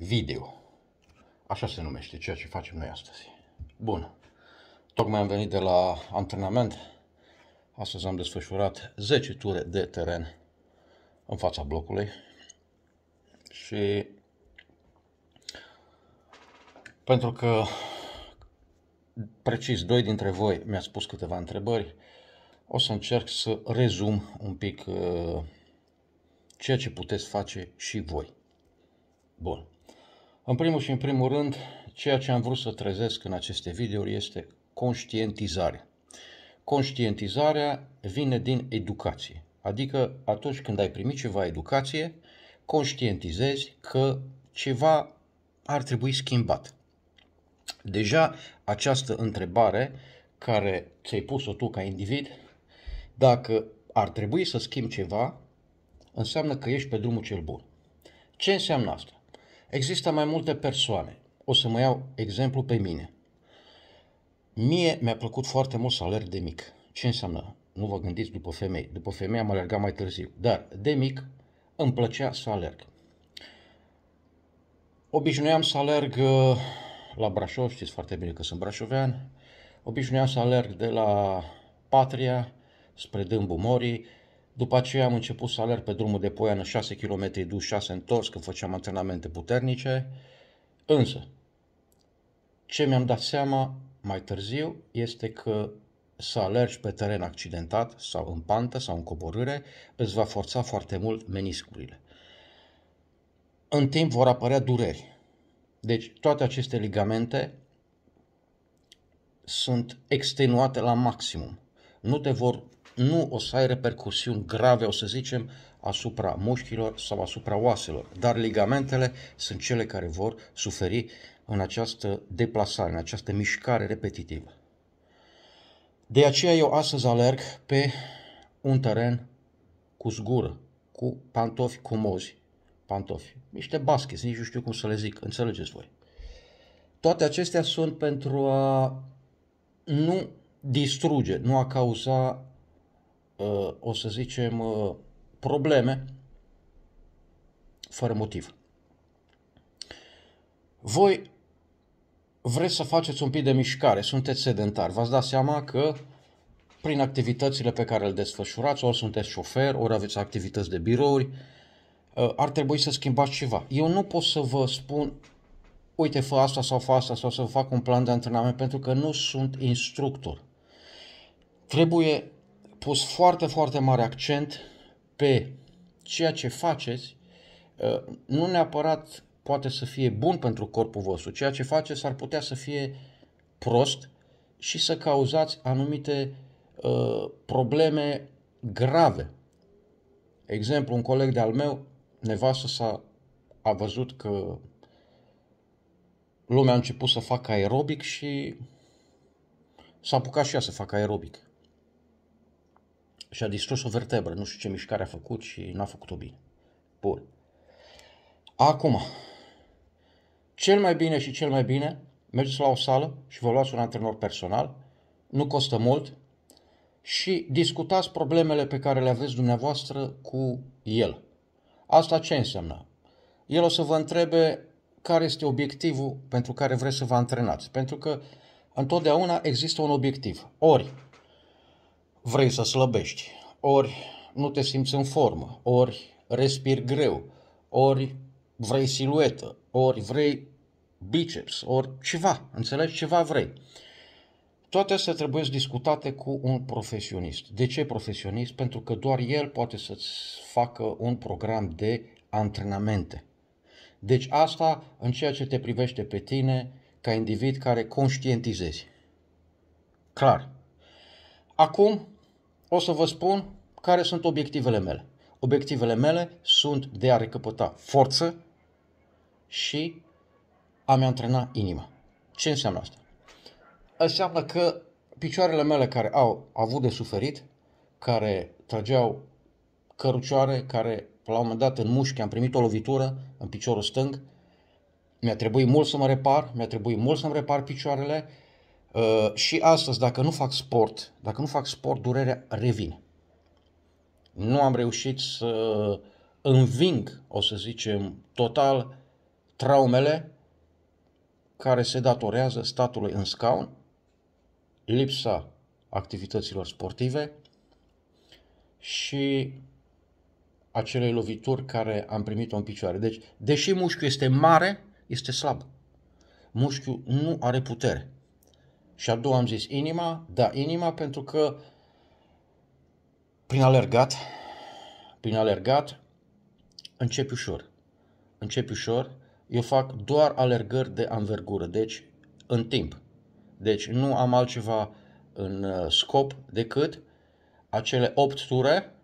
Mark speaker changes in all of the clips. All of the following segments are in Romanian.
Speaker 1: video. Așa se numește ceea ce facem noi astăzi. Bun. Tocmai am venit de la antrenament. Astăzi am desfășurat 10 ture de teren în fața blocului și pentru că precis doi dintre voi mi a spus câteva întrebări, o să încerc să rezum un pic uh, ceea ce puteți face și voi. Bun. În primul și în primul rând, ceea ce am vrut să trezesc în aceste videouri este conștientizarea. Conștientizarea vine din educație, adică atunci când ai primit ceva educație, conștientizezi că ceva ar trebui schimbat. Deja această întrebare care ți-ai pus-o tu ca individ, dacă ar trebui să schimbi ceva, înseamnă că ești pe drumul cel bun. Ce înseamnă asta? Există mai multe persoane. O să mă iau exemplu pe mine. Mie mi-a plăcut foarte mult să alerg de mic. Ce înseamnă? Nu vă gândiți după femei. După femei am alergat mai târziu. Dar de mic îmi plăcea să alerg. Obișnuiam să alerg uh, la Brașov, știți foarte bine că sunt brașovean. Obișnuiam să alerg de la Patria spre Dâmbu Morii, după aceea am început să alerg pe drumul de Poiană 6 km dus, 6 întors, când făceam antrenamente puternice. Însă, ce mi-am dat seama mai târziu este că să alergi pe teren accidentat sau în pantă sau în coborâre îți va forța foarte mult meniscurile. În timp vor apărea dureri. Deci toate aceste ligamente sunt extenuate la maximum. Nu te vor nu o să ai repercusiuni grave, o să zicem, asupra mușchilor sau asupra oaselor, dar ligamentele sunt cele care vor suferi în această deplasare, în această mișcare repetitivă. De aceea eu astăzi alerg pe un teren cu zgură, cu pantofi mozi, pantofi, niște baskets, nici nu știu cum să le zic, înțelegeți voi. Toate acestea sunt pentru a nu distruge, nu a cauza o să zicem, uh, probleme fără motiv. Voi vreți să faceți un pic de mișcare, sunteți sedentari, v-ați dat seama că prin activitățile pe care le desfășurați, ori sunteți șofer, ori aveți activități de birouri, uh, ar trebui să schimbați ceva. Eu nu pot să vă spun, uite, fă asta sau fă asta sau să fac un plan de antrenament, pentru că nu sunt instructor. Trebuie pus foarte, foarte mare accent pe ceea ce faceți, uh, nu neapărat poate să fie bun pentru corpul vostru. Ceea ce faceți ar putea să fie prost și să cauzați anumite uh, probleme grave. Exemplu, un coleg de-al meu, nevastă s-a a văzut că lumea a început să facă aerobic și s-a apucat și ea să facă aerobic și-a distrus o vertebră, nu știu ce mișcare a făcut și n-a făcut-o bine. Bun. Acum, cel mai bine și cel mai bine, mergeți la o sală și vă luați un antrenor personal, nu costă mult și discutați problemele pe care le aveți dumneavoastră cu el. Asta ce înseamnă? El o să vă întrebe care este obiectivul pentru care vreți să vă antrenați, pentru că întotdeauna există un obiectiv. Ori vrei să slăbești, ori nu te simți în formă, ori respiri greu, ori vrei siluetă, ori vrei biceps, ori ceva, înțelegi ceva vrei. Toate astea trebuie discutate cu un profesionist. De ce profesionist? Pentru că doar el poate să-ți facă un program de antrenamente. Deci asta în ceea ce te privește pe tine ca individ care conștientizezi. Clar, Acum o să vă spun care sunt obiectivele mele. Obiectivele mele sunt de a recăpăta forță și a mi antrena inima. Ce înseamnă asta? Înseamnă că picioarele mele care au avut de suferit, care trageau cărucioare, care la un moment dat în mușchi am primit o lovitură în piciorul stâng, mi-a trebuit mult să mă repar, mi-a trebuit mult să-mi repar picioarele, Uh, și astăzi, dacă nu fac sport, dacă nu fac sport, durerea revine. Nu am reușit să înving, o să zicem, total traumele care se datorează statului în scaun, lipsa activităților sportive și acele lovituri care am primit-o în picioare. Deci, deși mușchiul este mare, este slab. Mușchiul nu are putere. Și a doua am zis inima, da, inima pentru că prin alergat, prin alergat, începi ușor. Începi ușor, eu fac doar alergări de anvergură, deci în timp. Deci nu am altceva în uh, scop decât acele 8 ture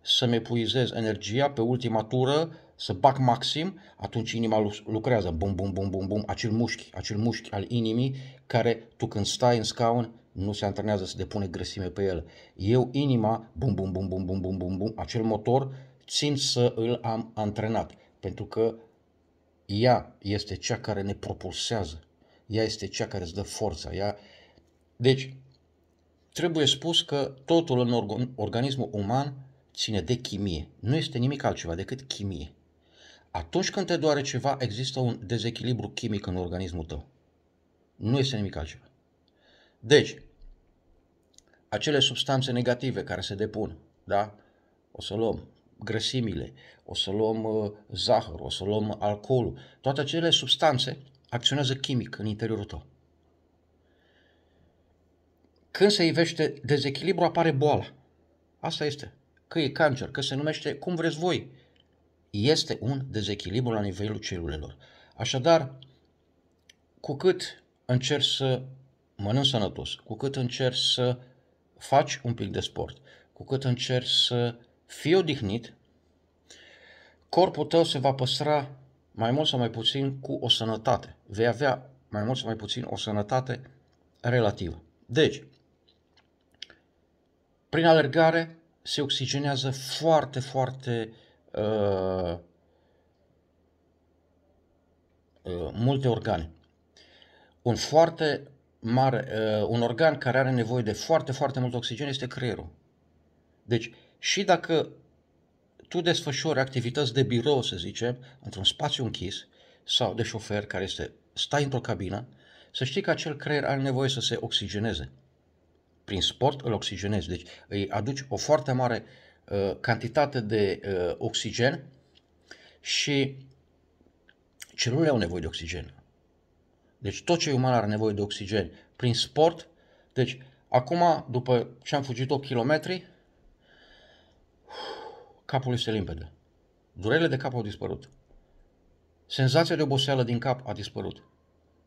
Speaker 1: să-mi epuizez energia pe ultima tură să bag maxim, atunci inima lucrează, bum, bum, bum, bum, bum, acel mușchi, acel mușchi al inimii care tu când stai în scaun nu se antrenează să depune grăsime pe el. Eu inima, bum, bum, bum, bum, bum, bum, bum, bum, acel motor țin să îl am antrenat, pentru că ea este cea care ne propulsează, ea este cea care îți dă forța, ea... Deci, trebuie spus că totul în organismul uman ține de chimie. Nu este nimic altceva decât chimie. Atunci când te doare ceva, există un dezechilibru chimic în organismul tău. Nu este nimic altceva. Deci, acele substanțe negative care se depun, da? O să luăm grăsimile, o să luăm uh, zahăr, o să luăm alcoolul, toate acele substanțe acționează chimic în interiorul tău. Când se ivește dezechilibru, apare boala. Asta este. Că e cancer, că se numește cum vreți voi, este un dezechilibru la nivelul celulelor. Așadar, cu cât încerci să mănânci sănătos, cu cât încerci să faci un pic de sport, cu cât încerci să fii odihnit, corpul tău se va păstra mai mult sau mai puțin cu o sănătate. Vei avea mai mult sau mai puțin o sănătate relativă. Deci, prin alergare se oxigenează foarte, foarte uh, Ă, ă, multe organe. Un foarte mare, uh, un organ care are nevoie de foarte, foarte mult oxigen este creierul. Deci, și dacă tu desfășori activități de birou, să zicem, într-un spațiu închis sau de șofer care este, stai într-o cabină, să știi că acel creier are nevoie să se oxigeneze. Prin sport îl oxigenezi, deci îi aduci o foarte mare uh, Uh, cantitate de uh, oxigen și celulele au nevoie de oxigen. Deci tot ce e uman are nevoie de oxigen prin sport. Deci acum, după ce am fugit 8 km, capul este limpede. Durerile de cap au dispărut. Senzația de oboseală din cap a dispărut.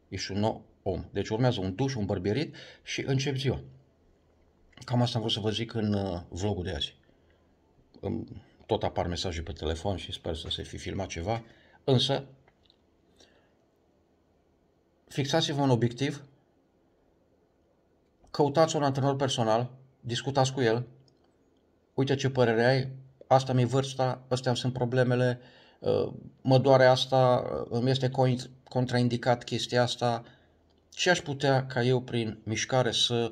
Speaker 1: Ești un nou om. Deci urmează un duș, un bărbierit și încep ziua. Cam asta am vrut să vă zic în uh, vlogul de azi tot apar mesaje pe telefon și sper să se fi filmat ceva, însă fixați-vă un obiectiv, căutați un antrenor personal, discutați cu el, uite ce părere ai, asta mi-e vârsta, astea sunt problemele, uh, mă doare asta, uh, îmi este contraindicat chestia asta, ce aș putea ca eu prin mișcare să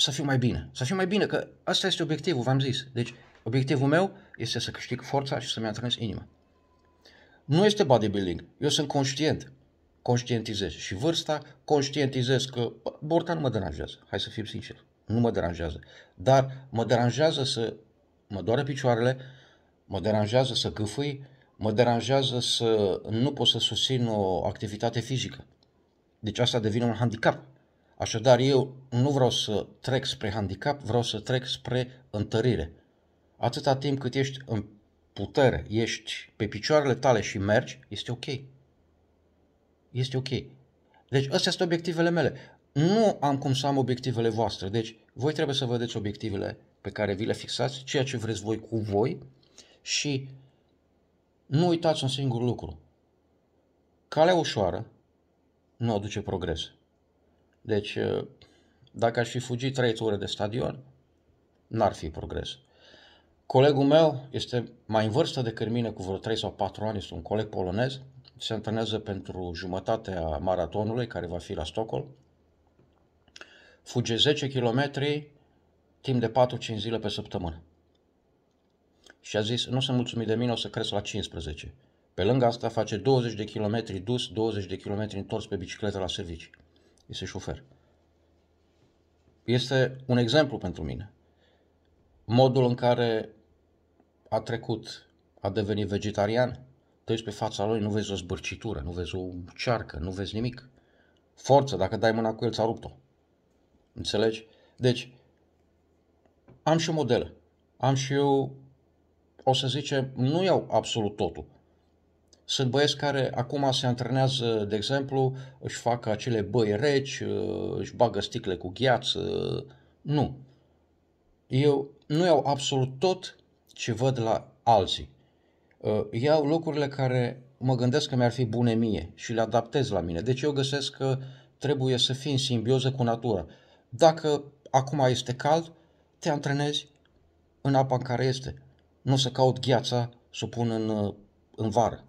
Speaker 1: să fiu mai bine. Să fiu mai bine, că asta este obiectivul, v-am zis. Deci, obiectivul meu este să câștig forța și să-mi antrenez inima. Nu este bodybuilding. Eu sunt conștient. Conștientizez și vârsta, conștientizez că borta nu mă deranjează. Hai să fim sinceri. Nu mă deranjează. Dar mă deranjează să mă doare picioarele, mă deranjează să gâfâi, mă deranjează să nu pot să susțin o activitate fizică. Deci asta devine un handicap Așadar, eu nu vreau să trec spre handicap, vreau să trec spre întărire. Atâta timp cât ești în putere, ești pe picioarele tale și mergi, este ok. Este ok. Deci, astea sunt obiectivele mele. Nu am cum să am obiectivele voastre. Deci, voi trebuie să vedeți obiectivele pe care vi le fixați, ceea ce vreți voi cu voi și nu uitați un singur lucru. Calea ușoară nu aduce progres. Deci, uh, dacă aș fi fugit trei ture de stadion, n-ar fi progres. Colegul meu este mai în vârstă decât mine, cu vreo 3 sau 4 ani, este un coleg polonez, se antrenează pentru jumătatea maratonului, care va fi la Stockholm. Fuge 10 km timp de 4-5 zile pe săptămână. Și a zis, nu sunt mulțumit de mine, o să cresc la 15. Pe lângă asta face 20 de km dus, 20 de km întors pe bicicletă la servicii este șofer. Este un exemplu pentru mine. Modul în care a trecut, a devenit vegetarian, te uiți pe fața lui, nu vezi o zbârcitură, nu vezi o cearcă, nu vezi nimic. Forță, dacă dai mâna cu el, ți-a rupt-o. Înțelegi? Deci, am și modele. Am și eu, o să zicem, nu iau absolut totul, sunt băieți care acum se antrenează, de exemplu, își fac acele băi reci, uh, își bagă sticle cu gheață. Uh, nu. Eu nu iau absolut tot ce văd la alții. Uh, iau lucrurile care mă gândesc că mi-ar fi bune mie și le adaptez la mine. Deci eu găsesc că trebuie să fii în simbioză cu natura. Dacă acum este cald, te antrenezi în apa în care este. Nu să caut gheața să o pun în, în vară.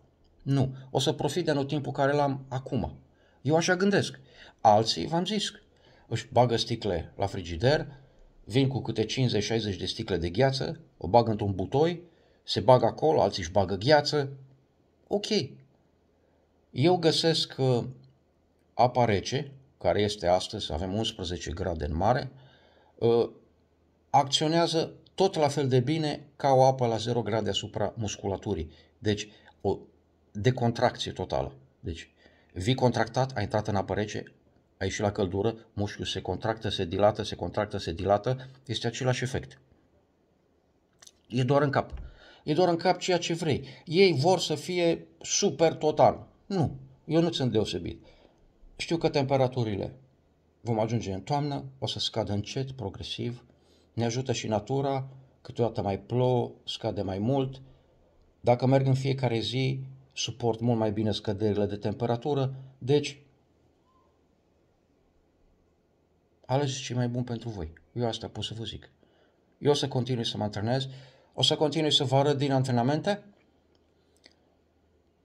Speaker 1: Nu, o să profit de timpul care l-am acum. Eu așa gândesc. Alții, v-am zis, își bagă sticle la frigider, vin cu câte 50-60 de sticle de gheață, o bagă într-un butoi, se bagă acolo, alții își bagă gheață. Ok. Eu găsesc uh, apa rece, care este astăzi, avem 11 grade în mare, uh, acționează tot la fel de bine ca o apă la 0 grade asupra musculaturii. Deci, o de contracție totală. Deci, vii contractat, ai intrat în apă rece, ai ieșit la căldură, mușchiul se contractă, se dilată, se contractă, se dilată, este același efect. E doar în cap. E doar în cap ceea ce vrei. Ei vor să fie super total. Nu, eu nu sunt deosebit. Știu că temperaturile vom ajunge în toamnă, o să scadă încet, progresiv. Ne ajută și natura, câteodată mai plouă, scade mai mult. Dacă merg în fiecare zi suport mult mai bine scăderile de temperatură, deci alegeți ce mai bun pentru voi. Eu asta pot să vă zic. Eu o să continui să mă antrenez, o să continui să vă arăt din antrenamente,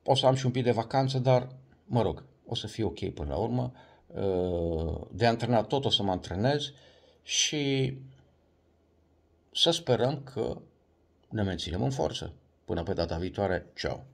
Speaker 1: o să am și un pic de vacanță, dar mă rog, o să fie ok până la urmă. Uh, de antrenat tot o să mă antrenez și să sperăm că ne menținem în forță. Până pe data viitoare, ceau!